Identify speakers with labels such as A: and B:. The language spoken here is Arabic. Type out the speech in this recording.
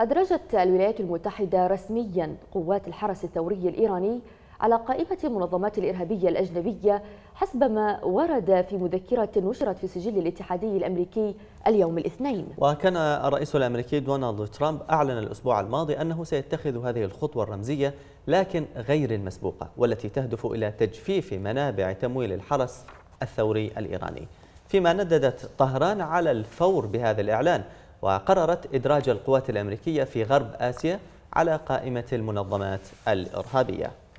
A: أدرجت الولايات المتحدة رسميا قوات الحرس الثوري الإيراني على قائمة المنظمات الإرهابية الأجنبية حسب ما ورد في مذكرة نشرت في سجل الاتحادي الأمريكي اليوم الاثنين
B: وكان الرئيس الأمريكي دونالد ترامب أعلن الأسبوع الماضي أنه سيتخذ هذه الخطوة الرمزية لكن غير المسبوقة والتي تهدف إلى تجفيف منابع تمويل الحرس الثوري الإيراني فيما نددت طهران على الفور بهذا الإعلان وقررت إدراج القوات الأمريكية في غرب آسيا على قائمة المنظمات الإرهابية